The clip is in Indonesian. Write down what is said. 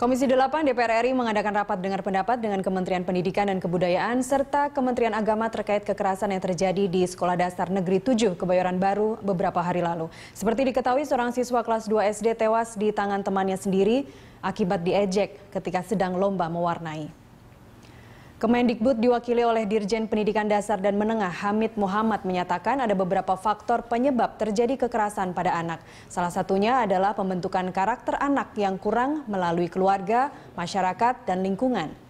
Komisi 8 DPR RI mengadakan rapat dengar pendapat dengan Kementerian Pendidikan dan Kebudayaan serta Kementerian Agama terkait kekerasan yang terjadi di Sekolah Dasar Negeri 7 Kebayoran Baru beberapa hari lalu. Seperti diketahui seorang siswa kelas 2 SD tewas di tangan temannya sendiri akibat diejek ketika sedang lomba mewarnai. Kemendikbud diwakili oleh Dirjen Pendidikan Dasar dan Menengah Hamid Muhammad menyatakan ada beberapa faktor penyebab terjadi kekerasan pada anak. Salah satunya adalah pembentukan karakter anak yang kurang melalui keluarga, masyarakat, dan lingkungan.